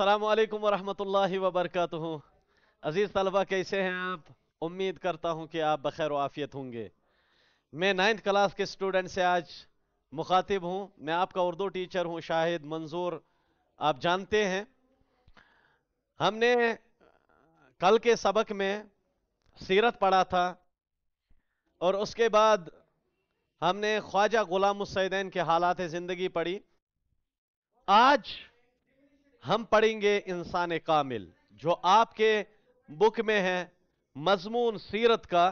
अल्लाम वरहमल वबरक अज़ीज़ तलबा कैसे हैं आप उम्मीद करता हूँ कि आप बखैर आफ़ियत होंगे मैं नाइन्थ क्लास के स्टूडेंट से आज मुखातिब हूँ मैं आपका उर्दू टीचर हूँ शाहिद मंजूर आप जानते हैं हमने कल के सबक में सीरत पढ़ा था और उसके बाद हमने ख्वाजा गुलाम सैदैन के हालात ज़िंदगी पढ़ी आज हम पढ़ेंगे इंसान कामिल जो आपके बुक में है मजमून सीरत का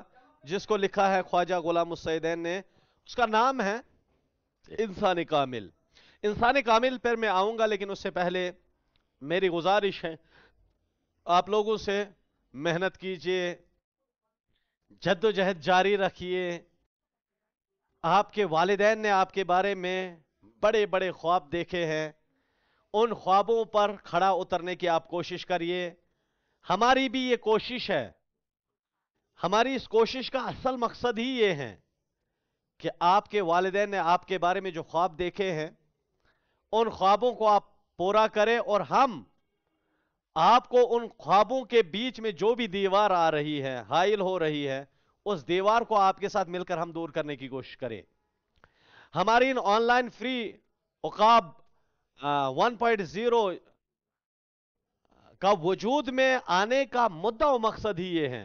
जिसको लिखा है ख्वाजा गुलाम सैदैन ने उसका नाम है इंसान कामिल इंसान कामिल पर मैं आऊँगा लेकिन उससे पहले मेरी गुजारिश है आप लोगों से मेहनत कीजिए जद्दोजहद जारी रखिए आपके वालदेन ने आपके बारे में बड़े बड़े ख्वाब देखे हैं उन ख्वाबों पर खड़ा उतरने की आप कोशिश करिए हमारी भी ये कोशिश है हमारी इस कोशिश का असल मकसद ही ये है कि आपके वालदे ने आपके बारे में जो ख्वाब देखे हैं उन ख्वाबों को आप पूरा करें और हम आपको उन ख्वाबों के बीच में जो भी दीवार आ रही है हाइल हो रही है उस दीवार को आपके साथ मिलकर हम दूर करने की कोशिश करें हमारी इन ऑनलाइन फ्री उकाब वन पॉइंट जीरो का वजूद में आने का मुद्दा और मकसद ही ये है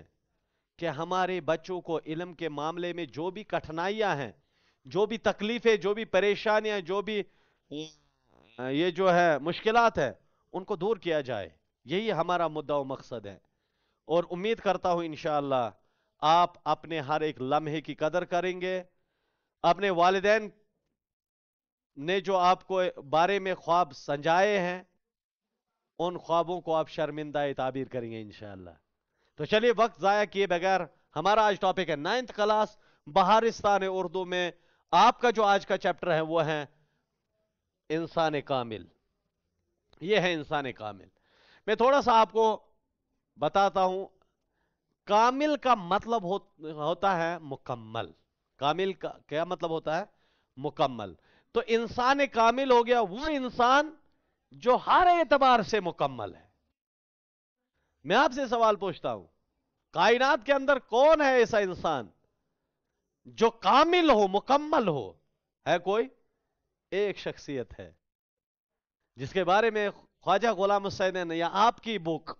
कि हमारे बच्चों को इलम के मामले में जो भी कठिनाइयां हैं जो भी तकलीफें जो भी परेशानियां जो भी ये जो है मुश्किलात है उनको दूर किया जाए यही हमारा मुद्दा और मकसद है और उम्मीद करता हूं इन आप अपने हर एक लम्हे की कदर करेंगे अपने वालदेन ने जो आपको बारे में ख्वाब संजाए हैं उन ख्वाबों को आप शर्मिंदा ताबीर करेंगे इंशाला तो चलिए वक्त ज़ाया किए बगैर हमारा आज टॉपिक है नाइन्थ क्लास बहारिस्तान उर्दू में आपका जो आज का चैप्टर है वो है इंसान कामिल ये है इंसान कामिल मैं थोड़ा सा आपको बताता हूं कामिल का मतलब हो, होता है मुकम्मल कामिल का क्या मतलब होता है मुकम्मल तो इंसान कामिल हो गया वो इंसान जो हर एतबार से मुकम्मल है मैं आपसे सवाल पूछता हूं कायनात के अंदर कौन है ऐसा इंसान जो कामिल हो मुकम्मल हो है कोई एक शख्सियत है जिसके बारे में ख्वाजा गुलाम हुसैन ने या आपकी बुक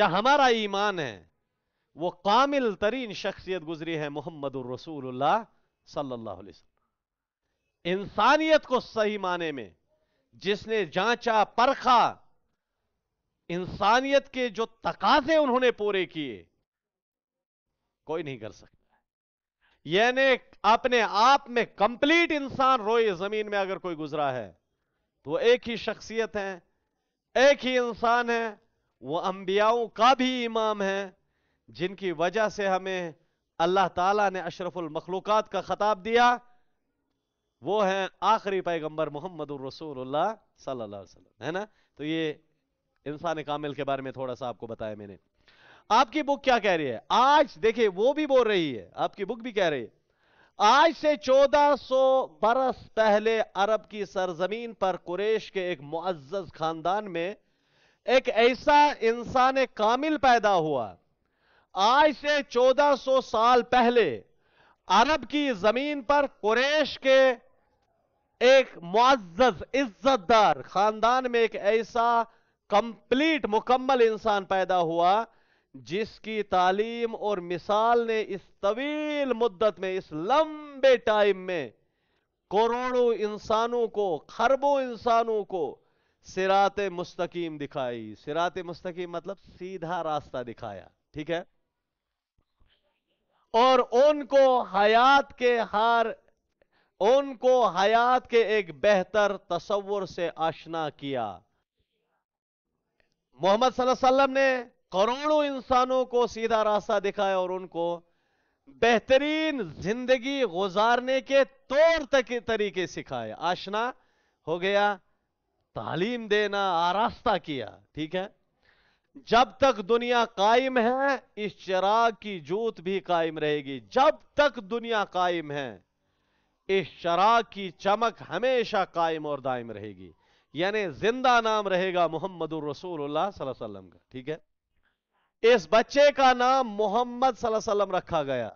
या हमारा ईमान है वो कामिल तरीन शख्सियत गुजरी है मोहम्मद रसूलुल्लाह सल्लल्लाहु अलैहि वसल्लम इंसानियत को सही माने में जिसने जांचा परखा इंसानियत के जो तकाजे उन्होंने पूरे किए कोई नहीं कर सकता यानी अपने आप में कंप्लीट इंसान रोए जमीन में अगर कोई गुजरा है तो एक ही शख्सियत है एक ही इंसान है वो अंबियाओं का भी इमाम है जिनकी वजह से हमें अल्लाह ताला ने अशरफुल मखलूक़ात का खताब दिया वो हैं आखिरी पैगंबर मोहम्मद वसल्लम है ना तो ये इंसान कामिल के बारे में थोड़ा सा आपको बताया मैंने आपकी बुक क्या कह रही है आज देखिए वो भी बोल रही है आपकी बुक भी कह रही है आज से 1400 बरस पहले अरब की सरजमीन पर कुरेश के एक मुआज खानदान में एक ऐसा इंसान कामिल पैदा हुआ आज से 1400 साल पहले अरब की जमीन पर कुरेश के एक मुआज इज्जतदार खानदान में एक ऐसा कंप्लीट मुकम्मल इंसान पैदा हुआ जिसकी तालीम और मिसाल ने इस तवील मुद्दत में इस लंबे टाइम में करोड़ों इंसानों को खरबों इंसानों को सिरात मुस्तकीम दिखाई सिरात मुस्तकीम मतलब सीधा रास्ता दिखाया ठीक है और उनको हयात के हर उनको हयात के एक बेहतर तस्वर से आशना किया मोहम्मद सल्लम ने करोड़ों इंसानों को सीधा रास्ता दिखाया और उनको बेहतरीन जिंदगी गुजारने के तौर तक तरीके सिखाए आशना हो गया तालीम देना आरास्ता किया ठीक है जब तक दुनिया कायम है इस चिराग की जोत भी कायम रहेगी जब तक दुनिया कायम है इस शराब की चमक हमेशा कायम और दायम रहेगी यानी जिंदा नाम रहेगा मोहम्मद रसूलम का ठीक है इस बच्चे का नाम मोहम्मद वसल्लम रखा गया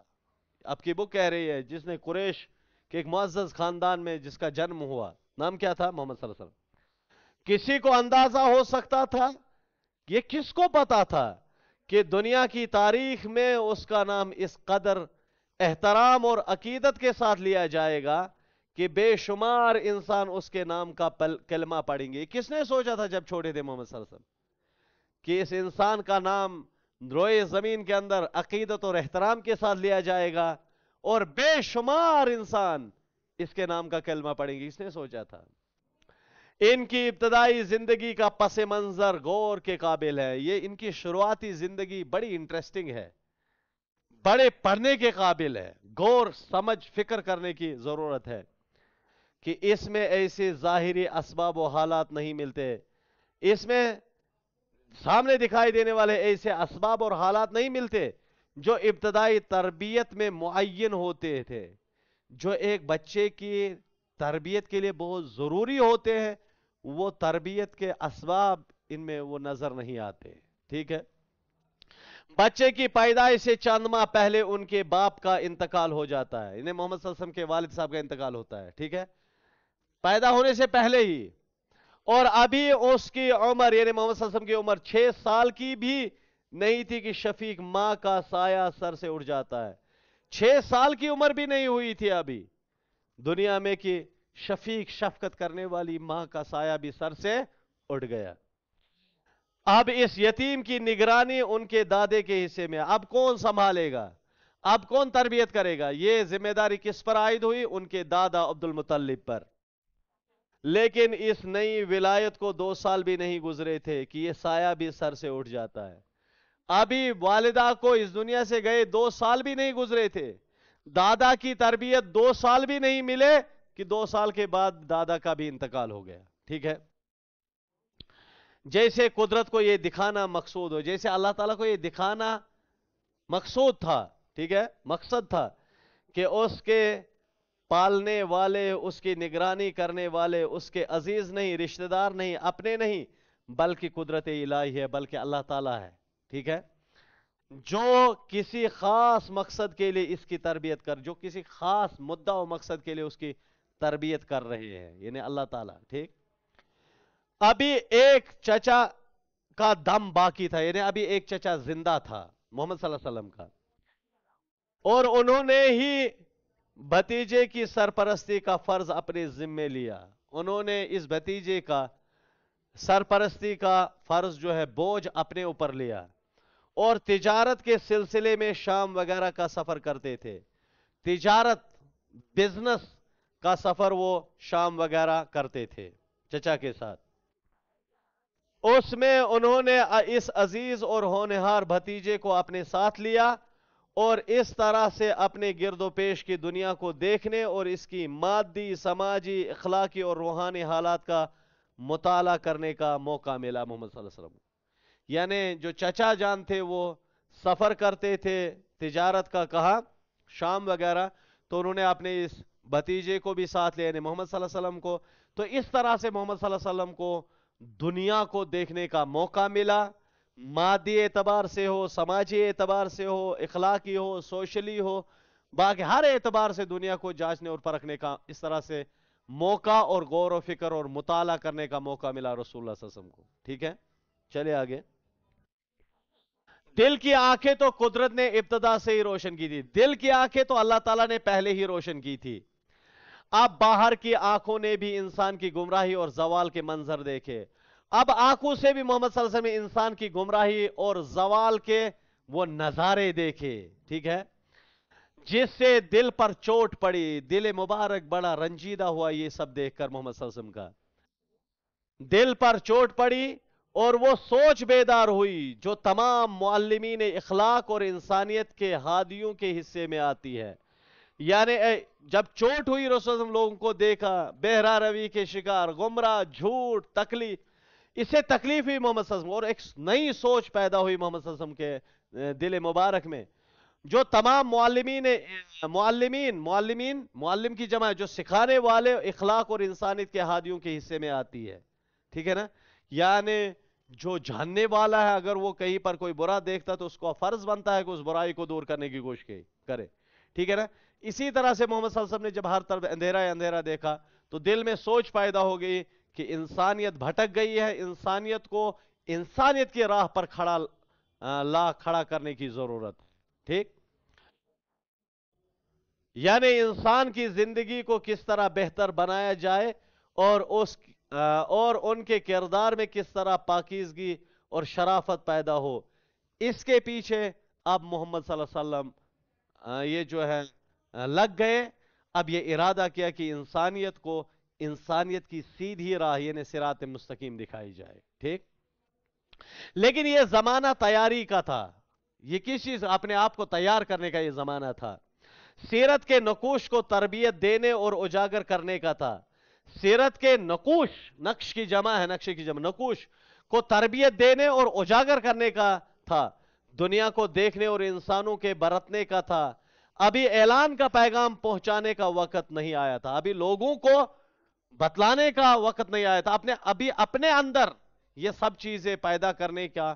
आपकी बुक कह रही है जिसने कुरेश के एक मज्ज खानदान में जिसका जन्म हुआ नाम क्या था मोहम्मद किसी को अंदाजा हो सकता था यह किसको पता था कि दुनिया की तारीख में उसका नाम इस कदर एहतराम और अकीदत के साथ लिया जाएगा कि बेशुमार इंसान उसके नाम का पल, कलमा पढ़ेंगे किसने सोचा था जब छोड़े थे मोहम्मद सरसम कि इस इंसान का नाम रोए जमीन के अंदर अकीदत और एहतराम के साथ लिया जाएगा और बेशुमार इंसान इसके नाम का कलमा पढ़ेंगे इसने सोचा था इनकी इब्तदाई जिंदगी का पस मंजर गौर के काबिल है ये इनकी शुरुआती जिंदगी बड़ी इंटरेस्टिंग है पढ़े पढ़ने के काबिल है गौर समझ फिक्र करने की जरूरत है कि इसमें ऐसे जाहिरी इसबाब हालात नहीं मिलते इसमें सामने दिखाई देने वाले ऐसे इसबाब और हालात नहीं मिलते जो इब्तदाई तरबियत में मुन होते थे जो एक बच्चे की तरबियत के लिए बहुत ज़रूरी होते हैं वो तरबियत के इसबाब इनमें वो नज़र नहीं आते ठीक है बच्चे की पैदाइश से चंद माह पहले उनके बाप का इंतकाल हो जाता है इन्हें मोहम्मद वसल्लम के वालिद साहब का इंतकाल होता है ठीक है पैदा होने से पहले ही और अभी उसकी उम्र यानी मोहम्मद वसल्लम की उम्र छह साल की भी नहीं थी कि शफीक माँ का साया सर से उड़ जाता है छह साल की उम्र भी नहीं हुई थी अभी दुनिया में कि शफीक शफकत करने वाली माँ का साया भी सर से उड़ गया अब इस यतीम की निगरानी उनके दादे के हिस्से में अब कौन संभालेगा अब कौन तरबियत करेगा यह जिम्मेदारी किस पर आयद हुई उनके दादा अब्दुल मुतलब पर लेकिन इस नई विलायत को दो साल भी नहीं गुजरे थे कि यह साया भी सर से उठ जाता है अभी वालिदा को इस दुनिया से गए दो साल भी नहीं गुजरे थे दादा की तरबियत दो साल भी नहीं मिले कि दो साल के बाद दादा का भी इंतकाल हो गया ठीक है जैसे कुदरत को ये दिखाना मकसूद हो जैसे अल्लाह ताला को ये दिखाना मकसूद था ठीक है मकसद था कि उसके पालने वाले उसकी निगरानी करने वाले उसके अजीज नहीं रिश्तेदार नहीं अपने नहीं बल्कि कुदरत इलाही है बल्कि अल्लाह ताला है ठीक है जो किसी खास मकसद के लिए इसकी तरबियत कर जो किसी खास मुद्दा और मकसद के लिए उसकी तरबियत कर रहे हैं यानी अल्लाह ताला ठीक अभी एक चचा का दम बाकी था यानी अभी एक चचा जिंदा था मोहम्मद वसल्लम का और उन्होंने ही भतीजे की सरपरस्ती का फर्ज अपने जिम्मे लिया उन्होंने इस भतीजे का सरपरस्ती का फर्ज जो है बोझ अपने ऊपर लिया और तिजारत के सिलसिले में शाम वगैरह का सफर करते थे तिजारत बिजनेस का सफर वो शाम वगैरह करते थे चचा के साथ उसमें उन्होंने इस अजीज और होनहार भतीजे को अपने साथ लिया और इस तरह से अपने गिरदोपेश की दुनिया को देखने और इसकी मादी समाजी अखलाकी और रूहानी हालात का मुताला करने का मौका मिला मोहम्मद वसल्लम यानी जो चचा जान थे वो सफ़र करते थे तिजारत का कहा शाम वगैरह तो उन्होंने अपने इस भतीजे को भी साथ लिया मोहम्मद वसल्लम को तो इस तरह से मोहम्मद वसल्लम को दुनिया को देखने का मौका मिला मादी एतबार से हो समाजी एतबार से हो इखलाकी हो सोशली हो बाकी हर एतबार से दुनिया को जांचने और परखने का इस तरह से मौका और गौर फिक्र और मुताला करने का मौका मिला रसूल को ठीक है चले आगे दिल की आंखें तो कुदरत ने इब्तदा से ही रोशन की थी दिल की आंखें तो अल्लाह ताला ने पहले ही रोशन की थी अब बाहर की आंखों ने भी इंसान की गुमराही और जवाल के मंजर देखे अब आंखों से भी मोहम्मद वसल्लम इंसान की गुमराही और जवाल के वो नजारे देखे ठीक है जिससे दिल पर चोट पड़ी दिल मुबारक बड़ा रंजीदा हुआ ये सब देखकर मोहम्मद वसल्लम का दिल पर चोट पड़ी और वो सोच बेदार हुई जो तमाम मालमीन इखलाक और इंसानियत के हादियों के हिस्से में आती है यानी जब चोट हुई रसोजम लोगों को देखा बेहरा रवि के शिकार गुमराह झूठ तकलीफ इससे तकलीफ हुई मोहम्मद और एक नई सोच पैदा हुई मोहम्मद के दिल मुबारक में जो तमाम मालमीन मालमीन मालमीन मालम की जमा जो सिखाने वाले इखलाक और इंसानियत के हादियों के हिस्से में आती है ठीक है ना यानी जो जानने वाला है अगर वो कहीं पर कोई बुरा देखता तो उसको फर्ज बनता है कि उस बुराई को दूर करने की कोशिश करे ठीक है ना इसी तरह से मोहम्मद वसल्लम ने जब हर तरफ अंधेरा अंधेरा देखा तो दिल में सोच पैदा हो गई कि इंसानियत भटक गई है इंसानियत को इंसानियत की राह पर खड़ा ला खड़ा करने की जरूरत ठीक यानी इंसान की जिंदगी को किस तरह बेहतर बनाया जाए और उस और उनके किरदार में किस तरह पाकिजगी और शराफत पैदा हो इसके पीछे अब मोहम्मद सल्लल्लाहु अलैहि वसल्लम ये जो है लग गए अब ये इरादा किया कि इंसानियत को इंसानियत की सीधी राह यानी सिरात मुस्तकीम दिखाई जाए ठीक लेकिन यह जमाना तैयारी का था यह किस चीज अपने आप को तैयार करने का यह जमाना था सीरत के नकुश को तरबियत देने और उजागर करने का था सीरत के नकुश नक्श की जमा है नक्शे की जमा नकुश को तरबियत देने और उजागर करने का था दुनिया को देखने और इंसानों के बरतने का था अभी ऐलान का पैगाम पहुंचाने का वक्त नहीं आया था अभी लोगों को बतलाने का वक्त नहीं आया था अपने अभी अपने अंदर ये सब चीजें पैदा करने का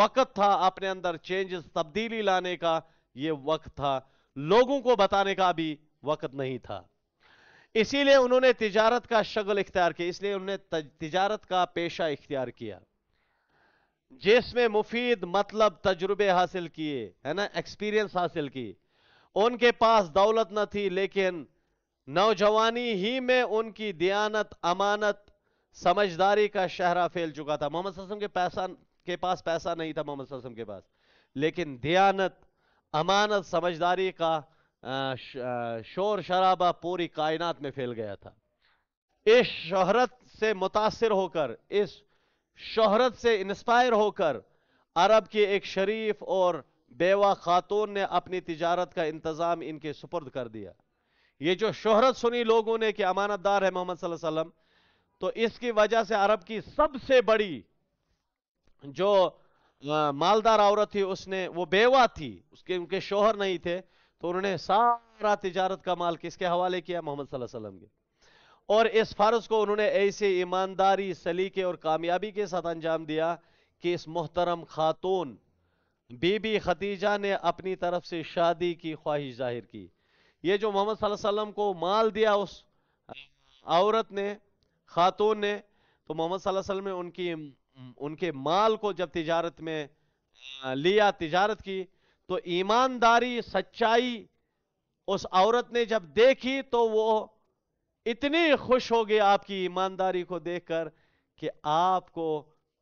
वक्त था अपने अंदर चेंजेस तब्दीली लाने का ये वक्त था लोगों को बताने का भी वक्त नहीं था इसीलिए उन्होंने तिजारत का शगल इख्तियार किया इसलिए उन्होंने तिजारत का पेशा इख्तियार किया जिसमें मुफीद मतलब तजुर्बे हासिल किए है ना एक्सपीरियंस हासिल की उनके पास दौलत न थी लेकिन नौजवानी ही में उनकी दयानत अमानत समझदारी का शहरा फैल चुका था मोहम्मद ससम के पैसा के पास पैसा नहीं था मोहम्मद ससम के पास लेकिन दयानत अमानत समझदारी का शोर शराबा पूरी कायनात में फैल गया था इस शोहरत से मुतासर होकर इस शोहरत से इंस्पायर होकर अरब की एक शरीफ और बेवा खातून ने अपनी तजारत का इंतज़ाम इनके सुपर्द कर दिया ये जो शोहरत सुनी लोगों ने कि अमानतदार है मोहम्मद वसल्लम तो इसकी वजह से अरब की सबसे बड़ी जो मालदार औरत थी उसने वो बेवा थी उसके उनके शोहर नहीं थे तो उन्होंने सारा तजारत का माल किसके हवाले किया मोहम्मद वसल्लम के और इस फ़र्ज को उन्होंने ऐसे ईमानदारी सलीके और कामयाबी के साथ अंजाम दिया कि इस मोहतरम खातून बीबी खदीजा ने अपनी तरफ से शादी की ख्वाहिश जाहिर की ये जो मोहम्मद को माल दिया उस औरत ने खातून ने तो मोहम्मद ने उनकी उनके माल को जब तिजारत में लिया तिजारत की तो ईमानदारी सच्चाई उस औरत ने जब देखी तो वो इतनी खुश हो गई आपकी ईमानदारी को देखकर कि आपको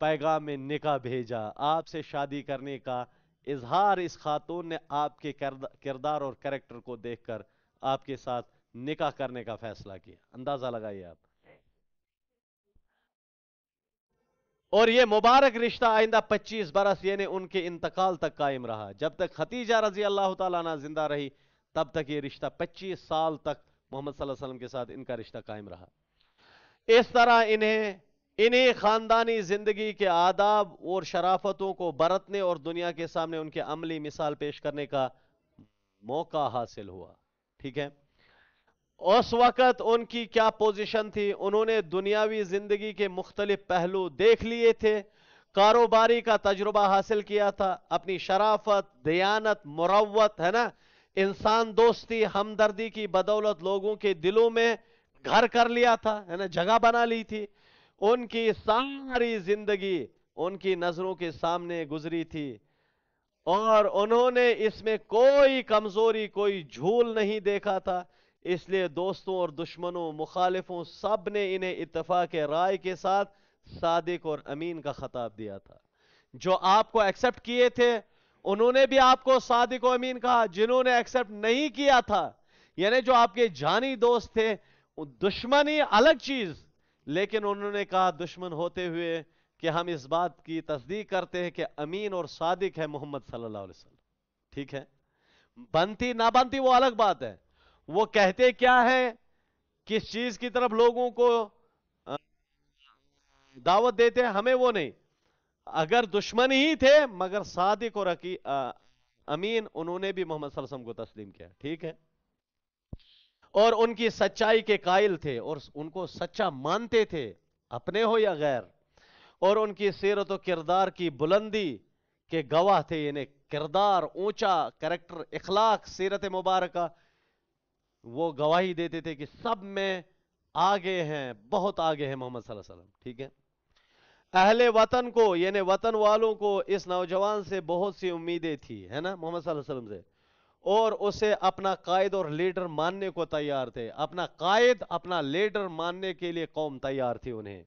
पैगाम में निका भेजा आपसे शादी करने का इजहार इस खातून ने आपके किरदार और करेक्टर को देखकर आपके साथ निकाह करने का फैसला किया अंदाजा लगाइए आप और यह मुबारक रिश्ता आइंदा 25 बरस यानी उनके इंतकाल तक कायम रहा जब तक खतीजा रजी अल्लाह तला जिंदा रही तब तक यह रिश्ता 25 साल तक मोहम्मद वसल्लम के साथ इनका रिश्ता कायम रहा इस तरह इन्हें इन्हीं खानदानी जिंदगी के आदाब और शराफतों को बरतने और दुनिया के सामने उनके अमली मिसाल पेश करने का मौका हासिल हुआ ठीक है उस वक़्त उनकी क्या पोजीशन थी उन्होंने दुनियावी जिंदगी के मुख्तलिफ पहलू देख लिए थे कारोबारी का तजुर्बा हासिल किया था अपनी शराफत दयानत मुरवत है ना इंसान दोस्ती हमदर्दी की बदौलत लोगों के दिलों में घर कर लिया था है ना जगह बना ली थी उनकी सारी जिंदगी उनकी नजरों के सामने गुजरी थी और उन्होंने इसमें कोई कमजोरी कोई झूल नहीं देखा था इसलिए दोस्तों और दुश्मनों मुखालिफों सब ने इन्हें इतफाक राय के साथ सादिक और अमीन का खताब दिया था जो आपको एक्सेप्ट किए थे उन्होंने भी आपको सादिक और अमीन कहा जिन्होंने एक्सेप्ट नहीं किया था यानी जो आपके जानी दोस्त थे दुश्मनी अलग चीज लेकिन उन्होंने कहा दुश्मन होते हुए कि हम इस बात की तस्दीक करते हैं कि अमीन और सादिक है मोहम्मद सल्लल्लाहु अलैहि वसल्लम ठीक है बनती ना बनती वो अलग बात है वो कहते क्या है किस चीज की तरफ लोगों को दावत देते हैं हमें वो नहीं अगर दुश्मन ही थे मगर सादिक और अकी, आ, अमीन उन्होंने भी मोहम्मद वसल्लम को तस्लीम किया ठीक है और उनकी सच्चाई के कायल थे और उनको सच्चा मानते थे अपने हो या गैर और उनकी सीरत किरदार की बुलंदी के गवाह थे यानी किरदार ऊंचा करेक्टर इखलाक सीरत मुबारक वो गवाही देते थे कि सब में आगे हैं बहुत आगे हैं मोहम्मद ठीक है अहले वतन को यानी वतन वालों को इस नौजवान से बहुत सी उम्मीदें थी है ना मोहम्मद वसल्लम से और उसे अपना कायद और लीडर मानने को तैयार थे अपना कायद अपना लीडर मानने के लिए कौम तैयार थी उन्हें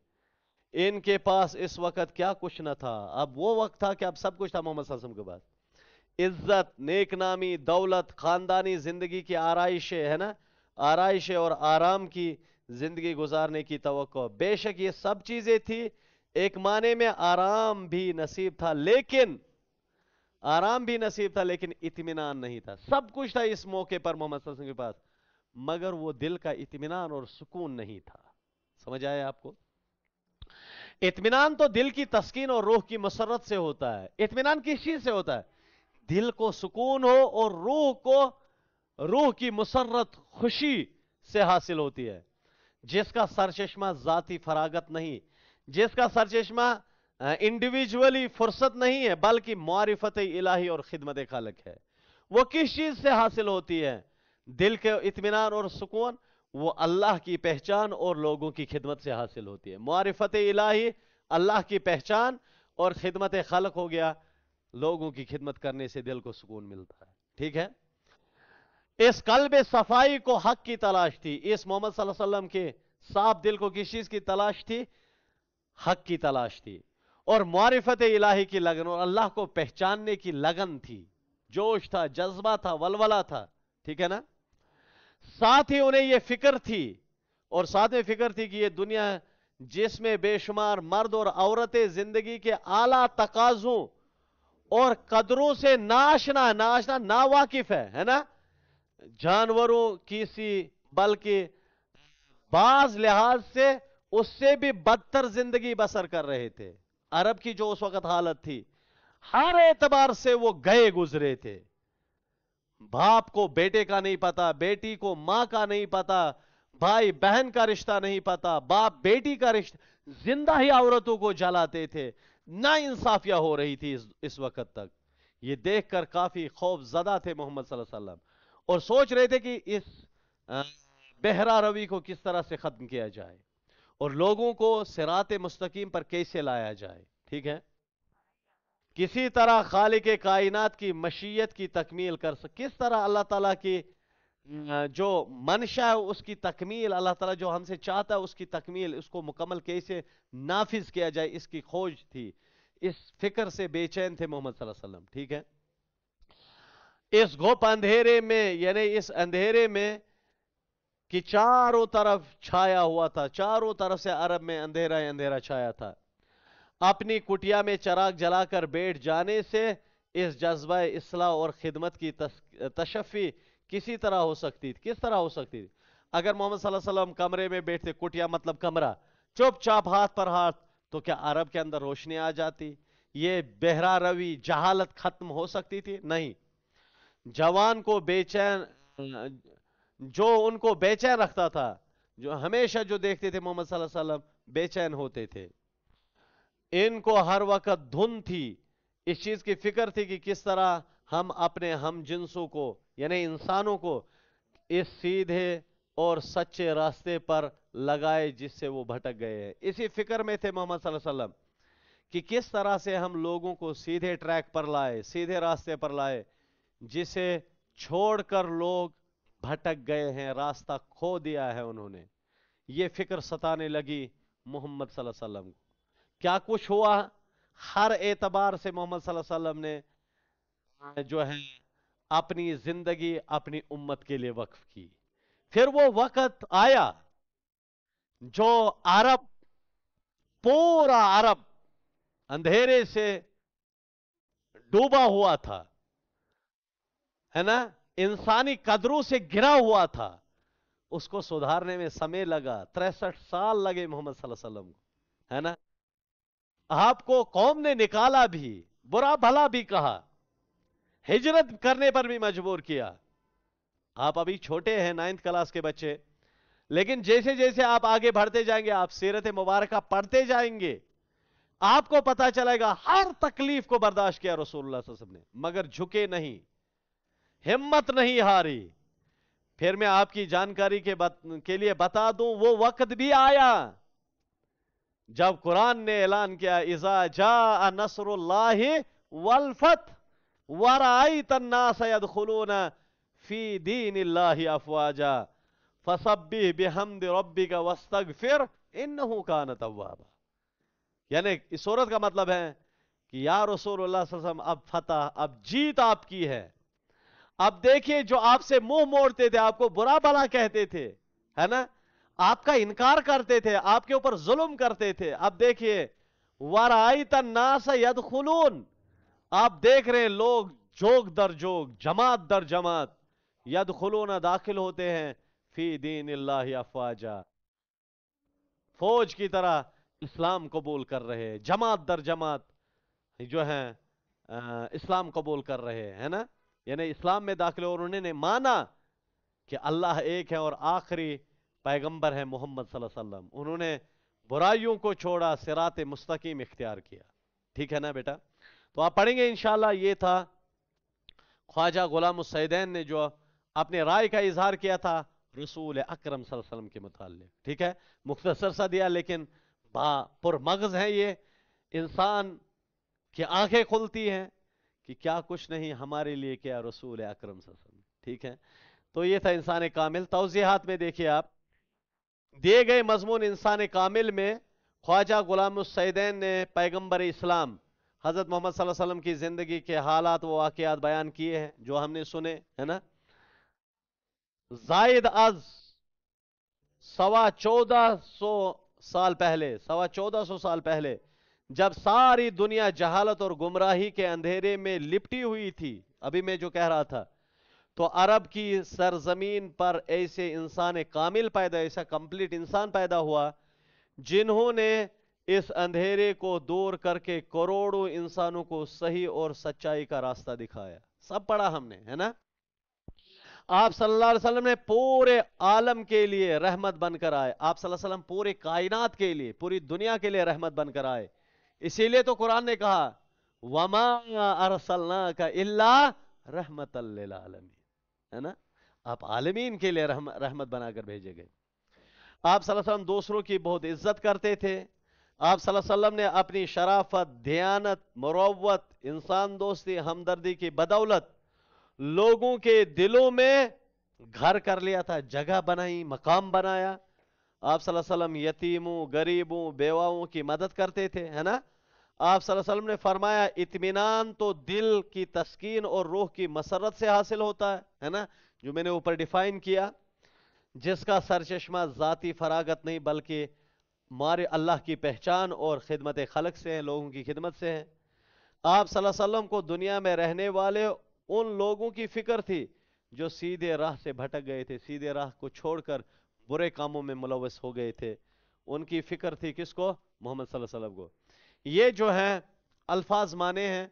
इनके पास इस वक्त क्या कुछ न था अब वो वक्त था कि अब सब कुछ था मोहम्मद सल्लम के पास इज्जत नेक नामी दौलत खानदानी जिंदगी की आरइश है ना आरइश और आराम की जिंदगी गुजारने की तो बेशक ये सब चीजें थी एक माने में आराम भी नसीब था लेकिन आराम भी नसीब था लेकिन इतमान नहीं था सब कुछ था इस मौके पर मोहम्मद के पास मगर वो दिल का इतमान और सुकून नहीं था समझ आया आपको इतमान तो दिल की तस्कीन और रूह की मसरत से होता है इतमान किस चीज से होता है दिल को सुकून हो और रूह को रूह की मसरत खुशी से हासिल होती है जिसका सरचश्मा जाति फरागत नहीं जिसका सरचश्मा इंडिविजुअली फुर्सत नहीं है बल्कि मारिफत इलाही और खिदमत खालक है वो किस चीज से हासिल होती है दिल के इतमान और सुकून वो अल्लाह की पहचान और लोगों की खिदमत से हासिल होती है मारिफत इलाही अल्लाह की पहचान और खिदमत खलक हो गया लोगों की खिदमत करने से दिल को सुकून मिलता है ठीक है इस कल्ब सफाई को हक की तलाश थी इस मोहम्मद के साफ दिल को किस चीज की तलाश थी हक की तलाश थी और मारिफत इलाही की लगन और अल्लाह को पहचानने की लगन थी जोश था जज्बा था वलवला था ठीक है ना साथ ही उन्हें यह फिक्र थी और साथ में फिक्र थी कि यह दुनिया जिसमें बेशुमार मर्द और औरतें जिंदगी के आला तकाजों और कदरों से नाशना नाशना नावाकिफ है है ना जानवरों की सी बल्कि बाज लिहाज से उससे भी बदतर जिंदगी बसर कर रहे थे अरब की जो उस वक्त हालत थी हर एतबार से वो गए गुजरे थे बाप को बेटे का नहीं पता बेटी को मां का नहीं पता भाई बहन का रिश्ता नहीं पता बाप बेटी का रिश्ता जिंदा ही औरतों को जलाते थे ना इंसाफिया हो रही थी इस, इस वक्त तक ये देखकर काफी खौफ जदा थे मोहम्मद और सोच रहे थे कि इस बेहरा रवि को किस तरह से खत्म किया जाए और लोगों को सिरात मुस्तकीम पर कैसे लाया जाए ठीक है किसी तरह खालिक कायनात की मशीयत की तकमील कर सक किस तरह अल्लाह ताला की जो मनशा है उसकी तकमील अल्लाह ताला जो हमसे चाहता है उसकी तकमील उसको मुकम्मल कैसे नाफिज किया जाए इसकी खोज थी इस फिक्र से बेचैन थे मोहम्मद वसल्लम ठीक है इस गोप अंधेरे में यानी इस अंधेरे में कि चारों तरफ छाया हुआ था चारों तरफ से अरब में अंधेरा ही अंधेरा छाया था अपनी कुटिया में चराग जलाकर बैठ जाने से इस जज्बा इसलाह और खिदमत की तशफ़ी किसी तरह हो सकती थी किस तरह हो सकती थी अगर मोहम्मद सल्लम कमरे में बैठते कुटिया मतलब कमरा चुपचाप हाथ पर हाथ तो क्या अरब के अंदर रोशनी आ जाती ये बहरा रवि जहालत खत्म हो सकती थी नहीं जवान को बेचैन जो उनको बेचैन रखता था जो हमेशा जो देखते थे मोहम्मद बेचैन होते थे इनको हर वक्त धुन थी इस चीज की फिक्र थी कि किस तरह हम अपने हम जिनसों को यानी इंसानों को इस सीधे और सच्चे रास्ते पर लगाए जिससे वो भटक गए हैं इसी फिक्र में थे मोहम्मद कि किस तरह से हम लोगों को सीधे ट्रैक पर लाए सीधे रास्ते पर लाए जिसे छोड़कर लोग भटक गए हैं रास्ता खो दिया है उन्होंने ये फिक्र सताने लगी मोहम्मद वसल्लम को क्या कुछ हुआ हर एतबार से मोहम्मद वसल्लम ने जो है अपनी जिंदगी अपनी उम्मत के लिए वक्फ की फिर वो वक्त आया जो अरब पूरा अरब अंधेरे से डूबा हुआ था है ना इंसानी कदरों से घिरा हुआ था उसको सुधारने में समय लगा तिरसठ साल लगे मोहम्मद वसल्लम को है ना आपको कौम ने निकाला भी बुरा भला भी कहा हिजरत करने पर भी मजबूर किया आप अभी छोटे हैं नाइन्थ क्लास के बच्चे लेकिन जैसे जैसे आप आगे बढ़ते जाएंगे आप सीरत मुबारक पढ़ते जाएंगे आपको पता चलेगा हर तकलीफ को बर्दाश्त किया रसूलुल्लाह ने मगर झुके नहीं हिम्मत नहीं हारी फिर मैं आपकी जानकारी के, बत, के लिए बता दूं वो वक्त भी आया जब कुरान ने ऐलान किया इजा जा नसर वलफत वराई तन्ना सैद खुलून फी दीन अफवाजा फसबी बेहमद रब्बी का वस्तग फिर इन का नवाब यानी इस सूरत का मतलब है कि यार रसूल अब फतह अब जीत आपकी है अब देखिए जो आपसे मुंह मोड़ते थे आपको बुरा भला कहते थे है ना आपका इनकार करते थे आपके ऊपर जुल्म करते थे अब देखिए वराई तनास यद खुलून आप देख रहे हैं लोग जोग दर जोग जमात दर जमात यद खुलून दाखिल होते हैं फी दीन अफवाजा फौज की तरह इस्लाम कबूल कर रहे हैं जमात दर जमात जो है इस्लाम कबूल कर रहे हैं है ना यानी इस्लाम में दाखिल और उन्होंने माना कि अल्लाह एक है और आखिरी पैगंबर है मोहम्मद सल्लम उन्होंने बुराइयों को छोड़ा सिरात मुस्तकीम इख्तियार किया ठीक है ना बेटा तो आप पढ़ेंगे इनशाला ये था ख्वाजा गुलाम सैदैन ने जो अपने राय का इजहार किया था रसूल अक्रम सल्लम के मुताल ठीक है मुख्तसर सा दिया लेकिन बा पुरमगज है ये इंसान की आंखें खुलती हैं कि क्या कुछ नहीं हमारे लिए क्या रसूल अक्रम ठीक है तो ये था इंसान कामिल तोजीहत में देखिए आप दिए गए मजमून इंसान कामिल में ख्वाजा गुलाम सैदैन ने पैगम्बर इस्लाम हज़रत मोहम्मद वसल्लम की ज़िंदगी के हालात व वाक़ात बयान किए हैं जो हमने सुने है ना जायद अज सवा चौदह सौ साल पहले सवा चौदह सौ साल पहले जब सारी दुनिया जहालत और गुमराही के अंधेरे में लिपटी हुई थी अभी मैं जो कह रहा था तो अरब की सरजमीन पर ऐसे इंसान कामिल पैदा ऐसा कंप्लीट इंसान पैदा हुआ जिन्होंने इस अंधेरे को दूर करके करोड़ों इंसानों को सही और सच्चाई का रास्ता दिखाया सब पढ़ा हमने है ना आप सल्लल्लाहु अलैहि वसल्लम ने पूरे आलम के लिए रहमत बनकर आए आप सल्लल्लाहु अलैहि वसल्लम पूरे कायनात के लिए पूरी दुनिया के लिए रहमत बनकर आए इसीलिए तो कुरान ने कहा वमा अरसलना का इल्ला रहमत आलमी है ना आप आलमीन के लिए रहम, रहमत बनाकर भेजे गए आप सल्लम दूसरों की बहुत इज्जत करते थे आप सल्लम ने अपनी शराफत दयानत मरवत इंसान दोस्ती हमदर्दी की बदौलत लोगों के दिलों में घर कर लिया था जगह बनाई मकाम बनाया आप वसल्लम यतीमों गरीबों बेवाओं की मदद करते थे है ना आप वसल्लम ने फरमाया इतमान तो दिल की तस्कीन और रूह की मसरत से हासिल होता है है ना जो मैंने ऊपर डिफाइन किया जिसका सरचश्मा ज़ाती फरागत नहीं बल्कि मारे अल्लाह की पहचान और खिदमत खलक से है लोगों की खिदमत से है आप वसल्लम को दुनिया में रहने वाले उन लोगों की फिक्र थी जो सीधे राह से भटक गए थे सीधे राह को छोड़कर बुरे कामों में मुलवस हो गए थे उनकी फिक्र थी किसको मोहम्मद वसल्लम को ये जो है अल्फाज माने हैं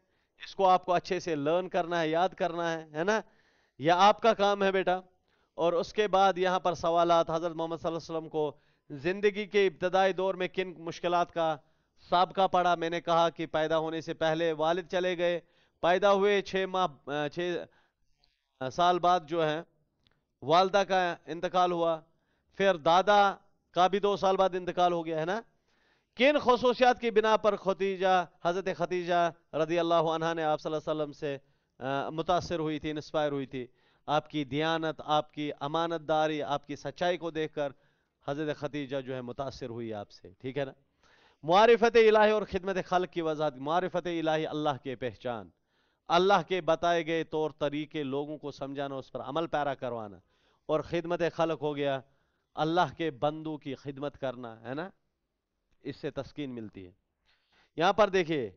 इसको आपको अच्छे से लर्न करना है याद करना है है ना यह आपका काम है बेटा और उसके बाद यहाँ पर सवाल हज़रत मोहम्मद वसल्लम को ज़िंदगी के इब्तदाई दौर में किन मुश्किल का सबका पड़ा मैंने कहा कि पैदा होने से पहले वालिद चले गए पैदा हुए छः माह छः साल बाद जो है वालदा का इंतकाल हुआ फिर दादा का भी दो साल बाद इंतकाल हो गया है ना किन खसूसियात की बिना पर खतीजा हज़रत खतीजा रजी अल्लाह आना ने आप वसल्लम से मुतासर हुई थी इंस्पायर हुई थी आपकी दियानत आपकी अमानत दारी आपकी सच्चाई को देखकर हज़रत खतीजा जो है मुतासर हुई आपसे ठीक है ना मारफत इलाही और खिदमत खल की वजहत मारफत इलाही अल्लाह के पहचान अल्लाह के बताए गए तौर तरीके लोगों को समझाना उस पर अमल पैरा करवाना और खिदमत खलक हो गया अल्लाह के बंदू की खिदमत करना है ना इससे तस्कीन मिलती है यहां पर देखिए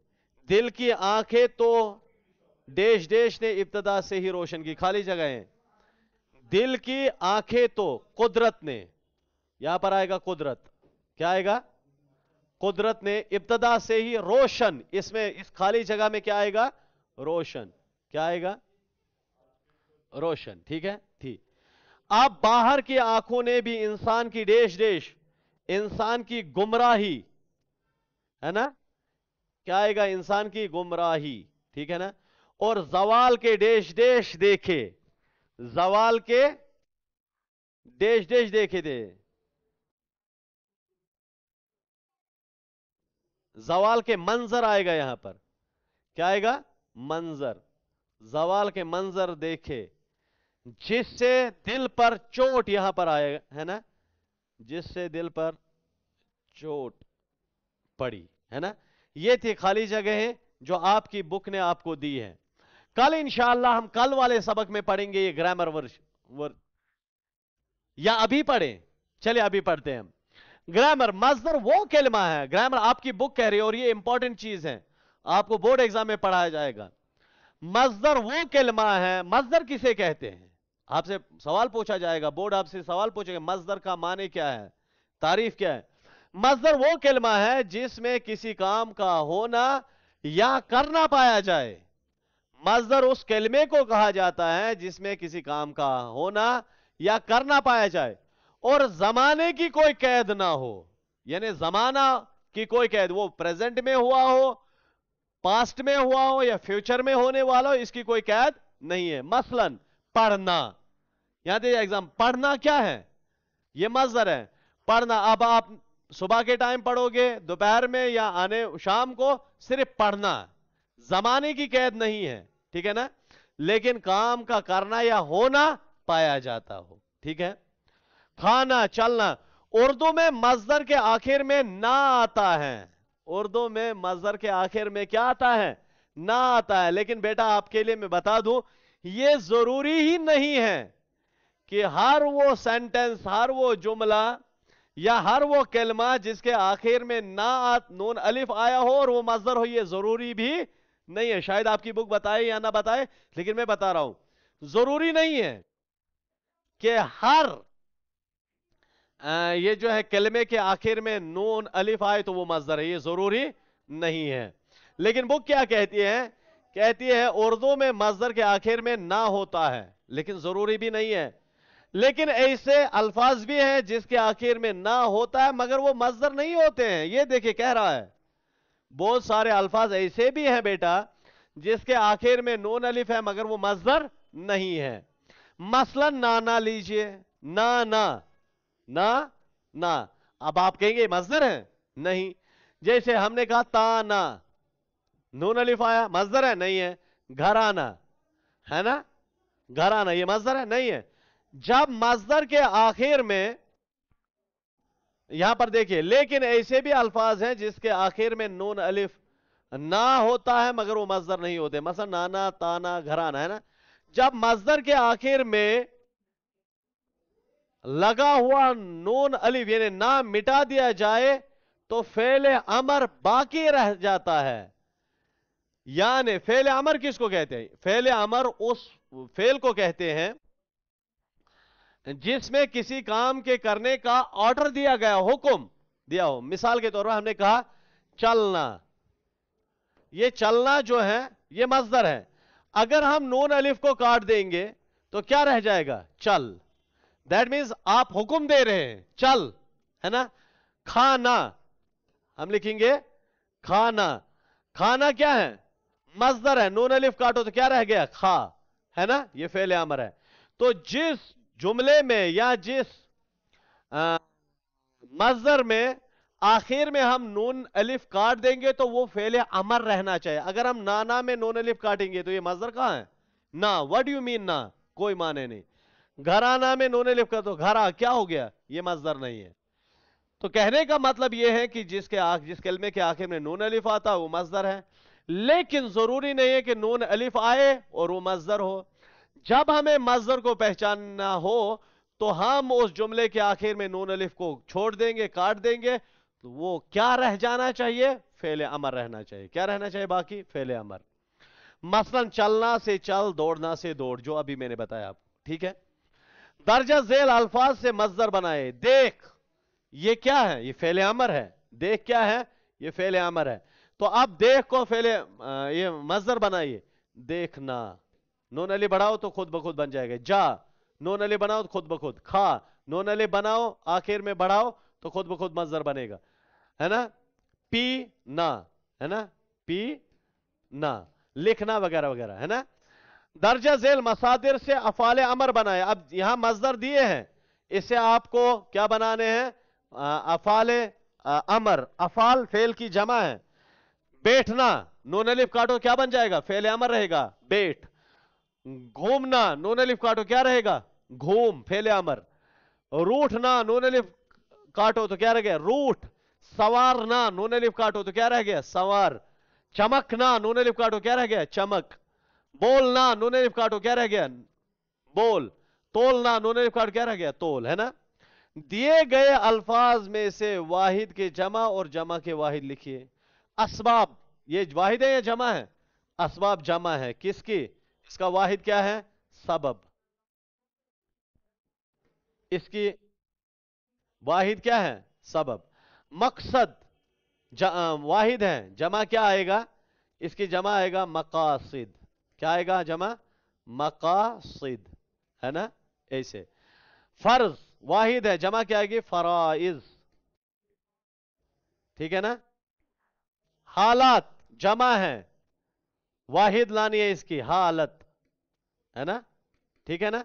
दिल की आंखें तो देश देश ने इब्तदा से ही रोशन की खाली जगह है दिल की आंखें तो कुदरत ने यहां पर आएगा कुदरत क्या आएगा कुदरत ने इब्तदा से ही रोशन इसमें इस खाली जगह में क्या आएगा रोशन क्या आएगा रोशन ठीक है ठीक आप बाहर की आंखों ने भी इंसान की देश देश इंसान की गुमराही है ना क्या आएगा इंसान की गुमराही ठीक है ना और जवाल के देश देश देखे जवाल के देश देश देखे थे जवाल के मंजर आएगा यहां पर क्या आएगा मंजर जवाल के मंजर देखे जिससे दिल पर चोट यहां पर आएगा है ना जिससे दिल पर चोट पड़ी है ना ये थी खाली जगह जो आपकी बुक ने आपको दी है कल इंशाला हम कल वाले सबक में पढ़ेंगे ये ग्रामर वर्ष वर्ष या अभी पढ़े चलिए अभी पढ़ते हैं ग्रामर मजदर वो कलमा है ग्रामर आपकी बुक कह रही है और ये इंपॉर्टेंट चीज है आपको बोर्ड एग्जाम में पढ़ाया जाएगा मजदर वो कलमा है मजदर किसे कहते हैं आपसे सवाल पूछा जाएगा बोर्ड आपसे सवाल पूछेगा मजदर का माने क्या है तारीफ क्या है मजदर वो कलमा है जिसमें किसी काम का होना या करना पाया जाए मजदर उस कलमे को कहा जाता है जिसमें किसी काम का होना या करना पाया जाए और जमाने की कोई कैद ना हो यानी जमाना की कोई कैद वो प्रेजेंट में हुआ हो पास्ट में हुआ हो या फ्यूचर में होने वाला हो इसकी कोई कैद नहीं है मसलन पढ़ना यहां देखिए एग्जाम पढ़ना क्या है ये मजदर है पढ़ना अब आप सुबह के टाइम पढ़ोगे दोपहर में या आने शाम को सिर्फ पढ़ना जमाने की कैद नहीं है ठीक है ना लेकिन काम का करना या होना पाया जाता हो ठीक है खाना चलना उर्दू में मजदर के आखिर में ना आता है उर्दू में मजदर के आखिर में क्या आता है ना आता है लेकिन बेटा आपके लिए मैं बता दूं ये जरूरी ही नहीं है कि हर वो सेंटेंस हर वो जुमला या हर वो कलमा जिसके आखिर में ना नून अलिफ आया हो और वो मजदर हो ये जरूरी भी नहीं है शायद आपकी बुक बताए या ना बताए लेकिन मैं बता रहा हूं जरूरी नहीं है कि हर ये जो है कलमे के आखिर में नून अलिफ आए तो वो मजदर है ये जरूरी नहीं है लेकिन बुक क्या कहती है कहती है उर्दू में मजदर के आखिर में ना होता है लेकिन जरूरी भी नहीं है लेकिन ऐसे अल्फाज भी हैं जिसके आखिर में ना होता है मगर वो मजदर नहीं होते हैं ये देखिए कह रहा है बहुत सारे अल्फाज ऐसे भी हैं बेटा जिसके आखिर में नोन अलिफ है मगर वो मजदर नहीं है मसलन नाना लीजिए ना ना ना ना अब आप कहेंगे मजदर है नहीं जैसे हमने कहा ताना नून अलिफ आया मजदर है नहीं है घराना है ना घराना ये मजदर है नहीं है जब मजदर के आखिर में यहां पर देखिए लेकिन ऐसे भी अल्फाज हैं जिसके आखिर में नून अलिफ ना होता है मगर वो मजदर नहीं होते मसल नाना ताना घराना है ना जब मजदर के आखिर में लगा हुआ नून अलिफ यानी ना मिटा दिया जाए तो फेल अमर बाकी रह जाता है यानी फेल अमर किसको कहते हैं फेल अमर उस फेल को कहते हैं जिसमें किसी काम के करने का ऑर्डर दिया गया हुक्म दिया हो मिसाल के तौर पर हमने कहा चलना ये चलना जो है ये मजदर है अगर हम नोन अलिफ को काट देंगे तो क्या रह जाएगा चल दैट मीन्स आप हुक्म दे रहे हैं चल है ना खाना हम लिखेंगे खाना खाना क्या है मजदर है नोन अलिफ काटो तो क्या रह गया खा है ना ये फेल अमर है तो जिस जुमले में या जिस मजर में आखिर में हम नून अलिफ काट देंगे तो वो फेले अमर रहना चाहिए अगर हम नाना में नून अलिफ काटेंगे तो ये मजर कहां है ना वट यू मीन ना कोई माने नहीं घराना में नून अलिफ कर तो घरा क्या हो गया ये मजदर नहीं है तो कहने का मतलब यह है कि जिसके आख जिस कलमे के आखिर में नून अलिफ आता वो मजदर है लेकिन जरूरी नहीं है कि नून अलिफ आए और वो मजदर हो जब हमें मजर को पहचानना हो तो हम उस जुमले के आखिर में नून अलिफ को छोड़ देंगे काट देंगे तो वो क्या रह जाना चाहिए फेले अमर रहना चाहिए क्या रहना चाहिए बाकी फेले अमर मसलन चलना से चल दौड़ना से दौड़ जो अभी मैंने बताया आपको ठीक है दर्जा जेल अल्फाज से मजदर बनाए देख ये क्या है ये फेले अमर है देख क्या है ये फेले अमर है तो आप देख को फेले ये मजदर बनाइए देखना नोन अली बढ़ाओ तो खुद ब खुद बन जाएगा जा नोन अली बनाओ तो खुद ब खुद खा नोन अली बनाओ आखिर में बढ़ाओ तो खुद ब खुद मजदर बनेगा है ना पी ना है ना पी ना लिखना वगैरह वगैरह है ना दर्जा जेल मसादिर से अफाल अमर बनाए अब यहां मजदर दिए हैं इसे आपको क्या बनाने हैं अफाल अमर अफाल फेल की जमा है बैठना नोन अलिफ काटो क्या बन जाएगा फेल अमर रहेगा बैठ घूमना नोन एलिफ काटो क्या रहेगा घूम फेले अमर रूठना नोन एलिफ काटो तो क्या रह गया रूठ सवारना नोन एलिफ काटो तो क्या रह गया सवार चमकना नोन एलिफ काटो क्या रह गया चमक बोलना नोन एलिफ काटो क्या रह गया बोल तोलना नोन एलिफ काटो क्या रह गया तोल है ना दिए गए अल्फाज में से वाहिद के जमा और जमा के वाहिद लिखिए असबाब ये वाहिद है या जमा है असबाब जमा है किसकी इसका वाहिद क्या है सबब इसकी वाहिद क्या है सबब मकसद वाहिद है जमा क्या आएगा इसकी जमा आएगा मकासिद क्या आएगा जमा मकासिद है ना ऐसे फर्ज वाहिद है जमा क्या आएगी फराइज ठीक है ना हालात जमा है वाहिद लानी है इसकी हालत है ना ठीक है ना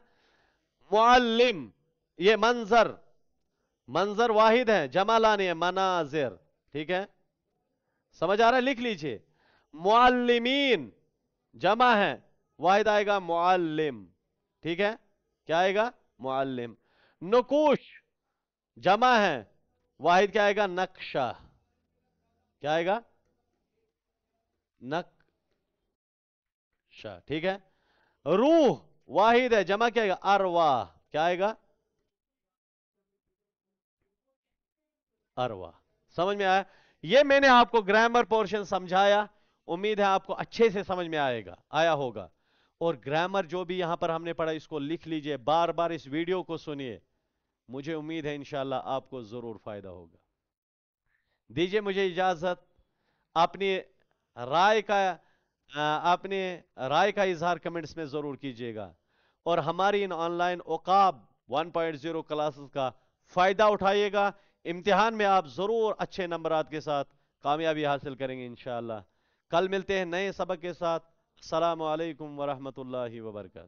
मुआलिम ये मंजर मंजर वाहिद है जमा लानी है मनाजिर ठीक है समझ आ रहा है लिख लीजिए मुआलिमीन जमा है वाहिद आएगा मुआलिम ठीक है क्या आएगा मुआलिम नकुश जमा है वाहिद क्या आएगा नक्शा क्या आएगा नक अच्छा ठीक है रूह वाहिद है जमा क्या आएगा अरवाह क्या आएगा अरवाह समझ में आया ये मैंने आपको ग्रामर पोर्शन समझाया उम्मीद है आपको अच्छे से समझ में आएगा आया होगा और ग्रामर जो भी यहां पर हमने पढ़ा इसको लिख लीजिए बार बार इस वीडियो को सुनिए मुझे उम्मीद है इंशाला आपको जरूर फायदा होगा दीजिए मुझे इजाजत अपनी राय का आपने राय का इजहार कमेंट्स में ज़रूर कीजिएगा और हमारी इन ऑनलाइन ओकाब 1.0 क्लासेस का फ़ायदा उठाइएगा इम्तिहान में आप ज़रूर अच्छे नंबर के साथ कामयाबी हासिल करेंगे इन कल मिलते हैं नए सबक के साथ अल्लाम वरहमल वर्का